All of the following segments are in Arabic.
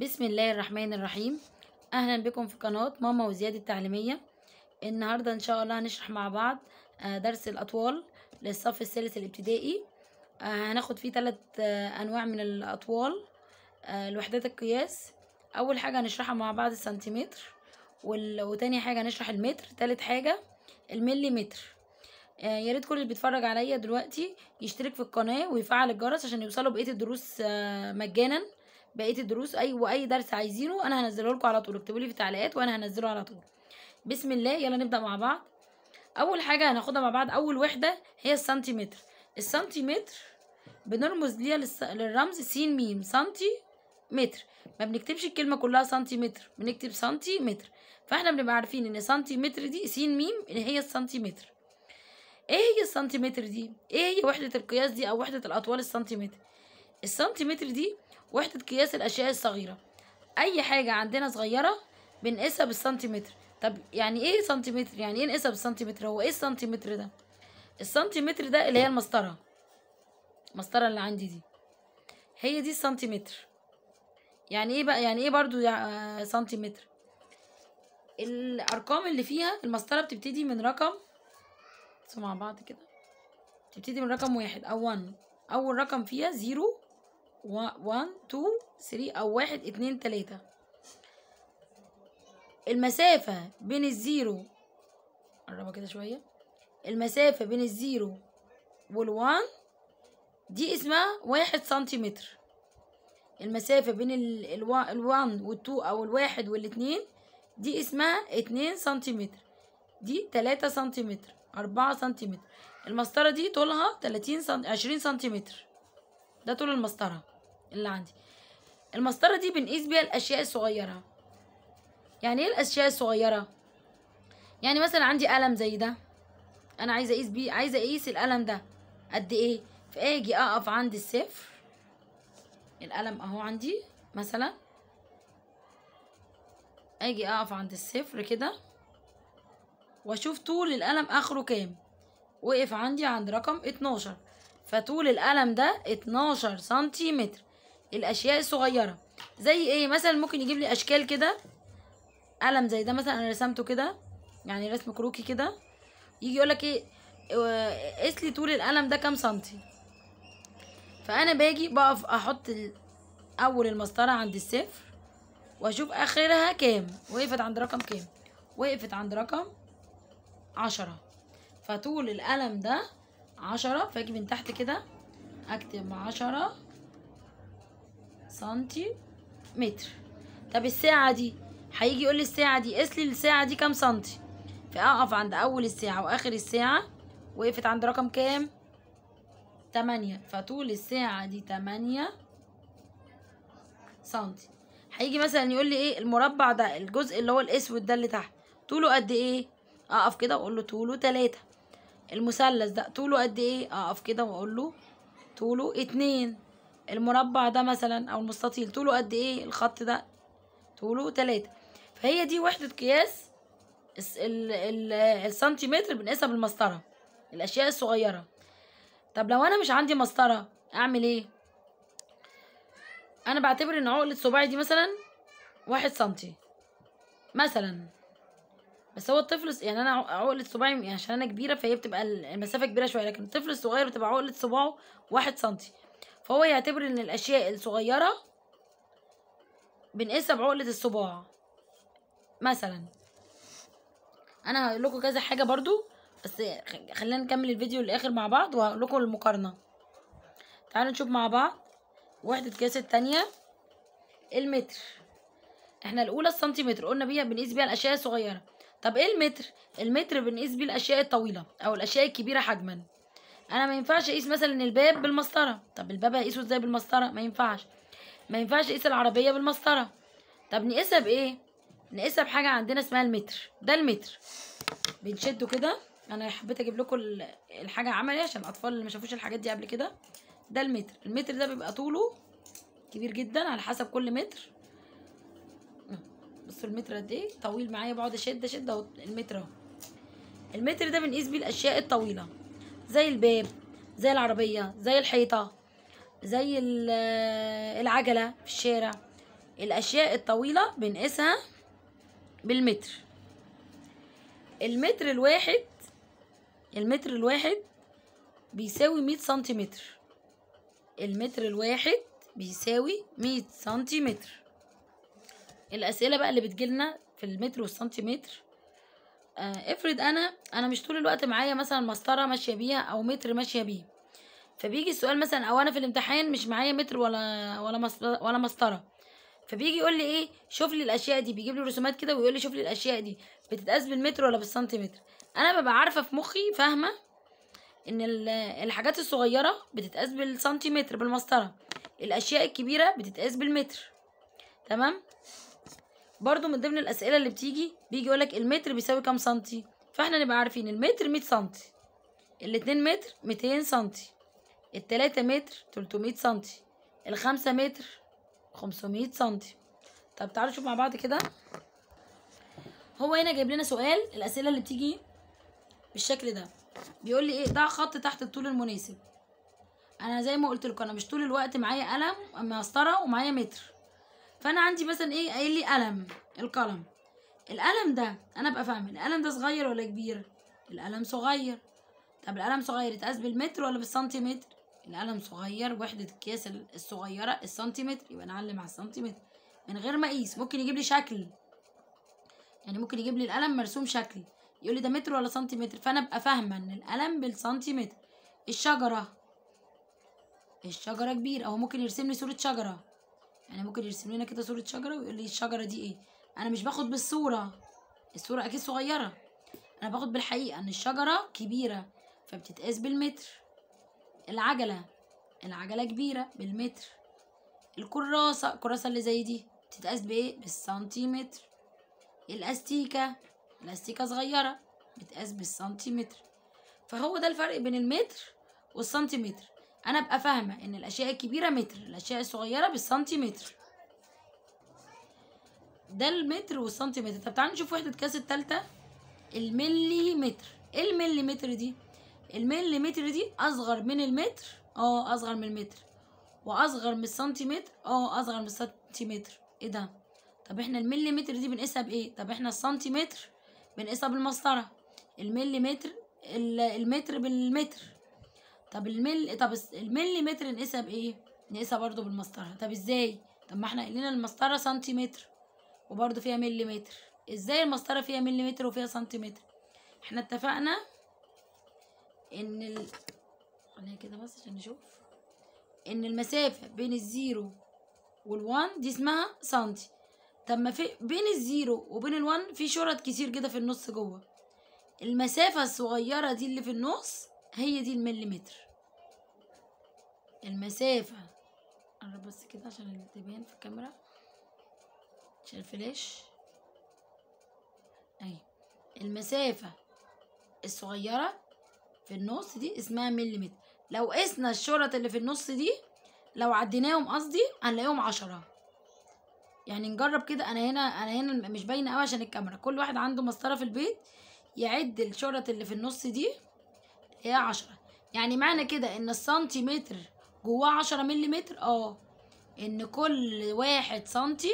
بسم الله الرحمن الرحيم اهلا بكم في قناة ماما وزياد التعليمية النهاردة ان شاء الله هنشرح مع بعض آه، درس الاطوال للصف الثالث الابتدائي آه، هناخد فيه ثلاث آه، انواع من الاطوال لوحدات القياس اول حاجة هنشرحها مع بعض السنتيمتر وتاني حاجة هنشرح المتر تالت حاجة المليمتر يا ريت كل اللي بيتفرج عليا دلوقتي يشترك في القناه ويفعل الجرس عشان يوصله بقيه الدروس مجانا بقيه الدروس اي واي درس عايزينه انا هنزله لكم على طول اكتبوا لي في التعليقات وانا هنزله على طول بسم الله يلا نبدا مع بعض اول حاجه هناخدها مع بعض اول وحده هي السنتيمتر السنتيمتر بنرمز ليها للرمز س م سنتي متر ما بنكتبش الكلمه كلها سنتيمتر بنكتب سنتيمتر فاحنا بنبقى عارفين ان سنتيمتر دي س م اللي هي السنتيمتر ايه هي السنتيمتر دي ايه هي وحده القياس دي او وحده الاطوال السنتيمتر السنتيمتر دي وحدة قياس الأشياء الصغيرة أي حاجة عندنا صغيرة بنقيسها بالسنتيمتر طب يعني إيه سنتيمتر يعني إيه نقيسها بالسنتيمتر هو إيه السنتيمتر ده السنتيمتر ده اللي هي المسطرة المسطرة اللي عندي دي هي دي السنتيمتر يعني إيه بقى يعني إيه برضو آه، سنتيمتر الأرقام اللي فيها المسطرة بتبتدي من رقم مع بعض كده بتبتدي من رقم واحد أو ون أول رقم فيها زيرو 1 2 3 او 1 2 3 المسافة بين الزيرو قربها كده شوية المسافة بين الزيرو وال1 دي اسمها واحد سنتيمتر المسافة بين وال والتو أو الواحد والاتنين دي اسمها اتنين سنتيمتر دي تلاتة سنتيمتر أربعة سنتيمتر المسطرة دي طولها تلاتين سنتيمتر عشرين سنتيمتر ده طول المسطره اللي عندي المسطره دي بنقيس بيها الاشياء الصغيره يعني ايه الاشياء الصغيره يعني مثلا عندي قلم زي ده انا عايزه اقيس بيه عايزه اقيس القلم ده قد ايه فاجي إيه اقف عند الصفر القلم اهو عندي مثلا اجي اقف عند الصفر كده واشوف طول القلم اخره كام وقف عندي عند رقم اتناشر فطول القلم ده 12 سنتيمتر الاشياء الصغيره زي ايه مثلا ممكن يجيب لي اشكال كده قلم زي ده مثلا انا رسمته كده يعني رسم كروكي كده يجي يقولك ايه قيس لي طول القلم ده كام سنتي فانا باجي بقف احط اول المسطره عند الصفر واشوف اخرها كام وقفت عند رقم كام وقفت عند رقم عشرة فطول القلم ده عشرة فاجي من تحت كده اكتب عشرة سنتي متر طب الساعة دي هيجي يقول لي الساعة دي قيس لي الساعة دي كام سنتي فاقف عند اول الساعة واخر الساعة وقفت عند رقم كام تمانية فطول الساعة دي تمانية سنتي هيجي مثلا يقول لي ايه المربع ده الجزء اللي هو الاسود ده اللي تحت طوله قد ايه اقف كده واقول له طوله تلاتة المثلث ده طوله قد ايه اقف كده واقول له طوله اتنين المربع ده مثلا او المستطيل طوله قد ايه الخط ده طوله تلاتة فهي دي وحدة قياس السنتيمتر بنقيسها بالمسطرة الاشياء الصغيرة طب لو انا مش عندي مسطرة اعمل ايه انا بعتبر ان عقلة صباعي دي مثلا واحد سنتي مثلا بس هو الطفل يعني انا عقله صباعي يعني عشان انا كبيره فهي بتبقى المسافه كبيره شويه لكن الطفل الصغير بتبقى عقله صباعه واحد سنتي فهو يعتبر ان الاشياء الصغيره بنقيسها بعقله الصباع مثلا انا هقول لكم كذا حاجه برضو بس خلينا نكمل الفيديو للاخر مع بعض وهقول لكم المقارنه تعالوا نشوف مع بعض وحده قياس الثانيه المتر احنا الاولى السنتيمتر قلنا بيها بنقيس بيها الاشياء الصغيره طب ايه المتر المتر بنقيس بيه الاشياء الطويله او الاشياء الكبيره حجما انا ما ينفعش اقيس مثلا الباب بالمسطره طب الباب هقيسه ازاي بالمسطره ما ينفعش ما ينفعش اقيس العربيه بالمسطره طب نقيسها بايه نقيسها بحاجه عندنا اسمها المتر ده المتر بنشده كده انا حبيت اجيب لكم الحاجه عملي عشان الاطفال اللي ما شافوش الحاجات دي قبل كده ده المتر المتر ده بيبقى طوله كبير جدا على حسب كل متر بصوا المتر قد ايه طويل معايا بقعد اشد اشد اهو المتر اهو المتر ده بنقيس بيه الاشياء الطويله زي الباب زي العربيه زي الحيطه زي آه، العجله في الشارع الاشياء الطويله بنقيسها بالمتر المتر الواحد المتر الواحد بيساوي مية سنتيمتر المتر الواحد بيساوي مية سنتيمتر الاسئله بقى اللي بتجيلنا في المتر والسنتيمتر آه افرض انا انا مش طول الوقت معايا مثلا مسطره ماشيه بيها او متر ماشيه بيه فبيجي السؤال مثلا او انا في الامتحان مش معايا متر ولا ولا ولا مسطره فبيجي يقول لي ايه شوف لي الاشياء دي بيجيب لي رسومات كده ويقول لي شوف لي الاشياء دي بتتقاس بالمتر ولا بالسنتيمتر انا ببقى عارفه في مخي فاهمه ان الحاجات الصغيره بتتقاس بالسنتيمتر بالمسطره الاشياء الكبيره بتتقاس بالمتر تمام برضو من ضمن الاسئله اللي بتيجي بيجي يقولك المتر بيساوي كام سنتي فاحنا نبقى عارفين المتر 100 سنتي الاتنين متر 200 سنتي التلاتة متر 300 سنتي الخمسة متر 500 سنتي طب تعالوا نشوف مع بعض كده هو هنا جايب لنا سؤال الاسئله اللي بتيجي بالشكل ده بيقول لي ايه ضع خط تحت الطول المناسب انا زي ما قلت لكم انا مش طول الوقت معايا قلم ومسطره ومعايا متر فانا عندي مثلا ايه قايل لي قلم القلم القلم ده انا ابقى فاهم القلم ده صغير ولا كبير القلم صغير طب القلم صغير يتقاس بالمتر ولا بالسنتيمتر القلم صغير وحدة القياس الصغيرة السنتيمتر يبقى نعلم على السنتيمتر من غير ما اقيس ممكن يجيب لي شكل يعني ممكن يجيب لي القلم مرسوم شكل يقول لي ده متر ولا سنتيمتر فانا ابقى فاهمه ان القلم بالسنتيمتر الشجره الشجره كبيره او ممكن يرسم لي صوره شجره يعني ممكن يرسم لنا كده صوره شجره ويقول لي الشجره دي ايه انا مش باخد بالصوره الصوره اكيد صغيره انا باخد بالحقيقه ان الشجره كبيره فبتتقاس بالمتر العجله العجله كبيره بالمتر الكراسه الكراسه اللي زي دي بتتقاس بايه بالسنتيمتر الاستيكه الاستيكه صغيره بتقاس بالسنتيمتر فهو ده الفرق بين المتر والسنتيمتر انا ابقى فاهمه ان الاشياء الكبيره متر الاشياء الصغيره بالسنتيمتر ده المتر والسنتيمتر طب تعالوا نشوف وحده قياس الثالثه متر ايه متر دي متر دي اصغر من المتر اه اصغر من المتر واصغر من السنتيمتر اه اصغر من السنتيمتر ايه ده طب احنا متر دي بنقيسها بايه طب احنا السنتيمتر بنقيسها بالمسطره متر المتر بالمتر طب المل طب المليمتر نقيسها بايه نقيسها برضو بالمسطره طب ازاي طب ما احنا قلنا المسطره سنتيمتر وبرضو فيها مليمتر ازاي المسطره فيها مليمتر وفيها سنتيمتر احنا اتفقنا ان ال... خليها كده بس عشان نشوف ان المسافه بين الزيرو وال1 دي اسمها سنتي طب ما في بين الزيرو وبين ال1 في شرط كتير كده في النص جوه المسافه الصغيره دي اللي في النص هي دي المليمتر المسافة قرب بس كده عشان تبان في الكاميرا عشان الفلاش اهي المسافة الصغيرة في النص دي اسمها مليمتر لو قسنا الشرط اللي في النص دي لو عديناهم قصدي هنلاقيهم عشرة يعني نجرب كده انا هنا انا هنا مش باينه قوي عشان الكاميرا كل واحد عنده مسطره في البيت يعد الشرط اللي في النص دي إلى عشرة يعني معنى كده إن السنتيمتر جواه عشرة مليمتر اه إن كل واحد سنتي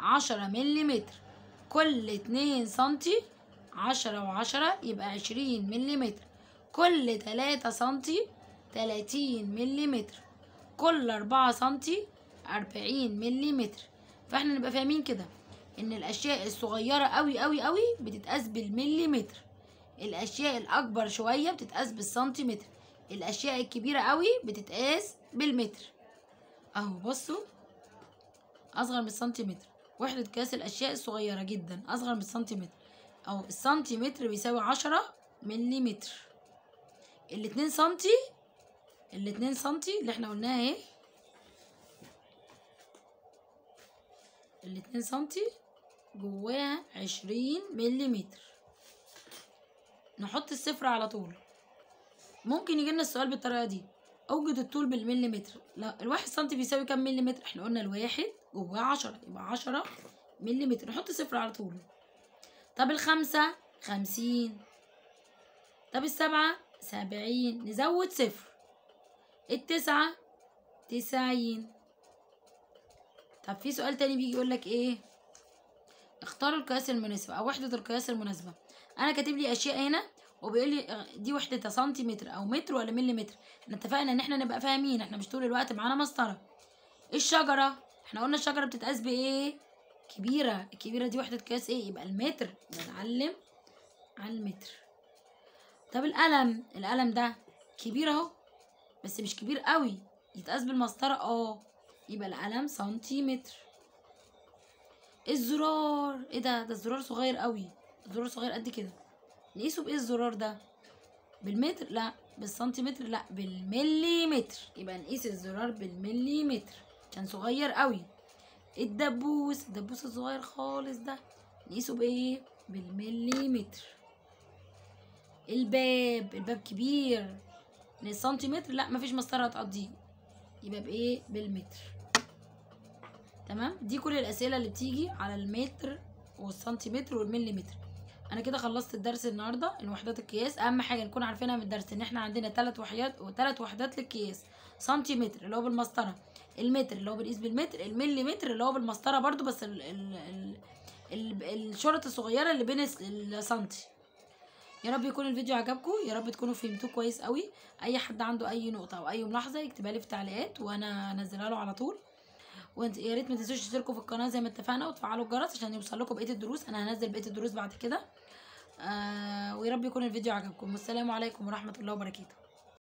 عشرة مليمتر كل اتنين سنتي عشرة وعشرة يبقى عشرين مليمتر كل تلاتة سنتي تلاتين مليمتر كل أربعة سنتي أربعين مليمتر فاحنا نبقى فاهمين كده إن الأشياء الصغيرة أوي أوي أوي بتتقاس بالمليمتر الاشياء الاكبر شويه بتتقاس بالسنتيمتر الاشياء الكبيره قوي بتتقاس بالمتر اهو بصوا اصغر من السنتيمتر وحده قياس الاشياء الصغيره جدا اصغر من السنتيمتر او السنتيمتر بيساوي عشرة مليمتر الاتنين سنتي الاتنين سنتي اللي احنا قلناها ال إيه؟ الاتنين سنتي جواها عشرين مليمتر نحط الصفر على طول ممكن يجيلنا السؤال بالطريقة دي أوجد الطول بالمليمتر لا الواحد سنتي بيساوي كام مليمتر احنا قلنا الواحد جواه عشرة يبقى عشرة مليمتر نحط صفر على طول طب الخمسة خمسين طب السبعة سبعين نزود صفر التسعة تسعين طب في سؤال تاني بيجي يقولك ايه اختار القياس المناسب او وحدة القياس المناسبة انا كاتب لي اشياء هنا وبيقول لي آه، دي وحدتها سنتيمتر او متر ولا مليمتر احنا اتفقنا ان احنا نبقى فاهمين احنا مش طول الوقت معانا مسطره الشجره احنا قلنا الشجره بتتقاس بايه كبيره الكبيره دي وحده قياس ايه يبقى المتر نتعلم على المتر طب القلم القلم ده كبير اهو بس مش كبير قوي يتقاس بالمسطره اه يبقى القلم سنتيمتر الزرار ايه ده ده الزرار صغير قوي زرار صغير قد كده نقيسه بايه الزرار ده بالمتر لا بالسنتيمتر لا بالمليمتر يبقى نقيس الزرار بالمليمتر كان صغير قوي إيه الدبوس الدبوس الصغير خالص ده نقيسه بايه بالمليمتر الباب الباب كبير للسنتيمتر لا مفيش مسطره هتقضيه يبقى بايه بالمتر تمام دي كل الاسئله اللي بتيجي على المتر والسنتيمتر والمليمتر انا كده خلصت الدرس النهارده الوحدات القياس اهم حاجه نكون عارفينها من الدرس ان احنا عندنا ثلاث وحدات وثلاث وحدات للقياس سنتيمتر اللي هو بالمسطره المتر اللي هو بنقيس بالمتر المليمتر اللي هو بالمسطره برده بس ال ال ال الشرط الصغيره اللي بين السنتي يا رب يكون الفيديو عجبكم يا رب تكونوا فهمتوه كويس قوي اي حد عنده اي نقطه او اي ملاحظه يكتبها لي في التعليقات وانا انزلها له على طول وانت يا ريت ما تنسوش تشتركوا في القناه زي ما اتفقنا وتفعلوا الجرس عشان يوصل لكم بقيه الدروس انا هنزل بقيه الدروس بعد كده آه، ويا رب يكون الفيديو عجبكم والسلام عليكم ورحمه الله وبركاته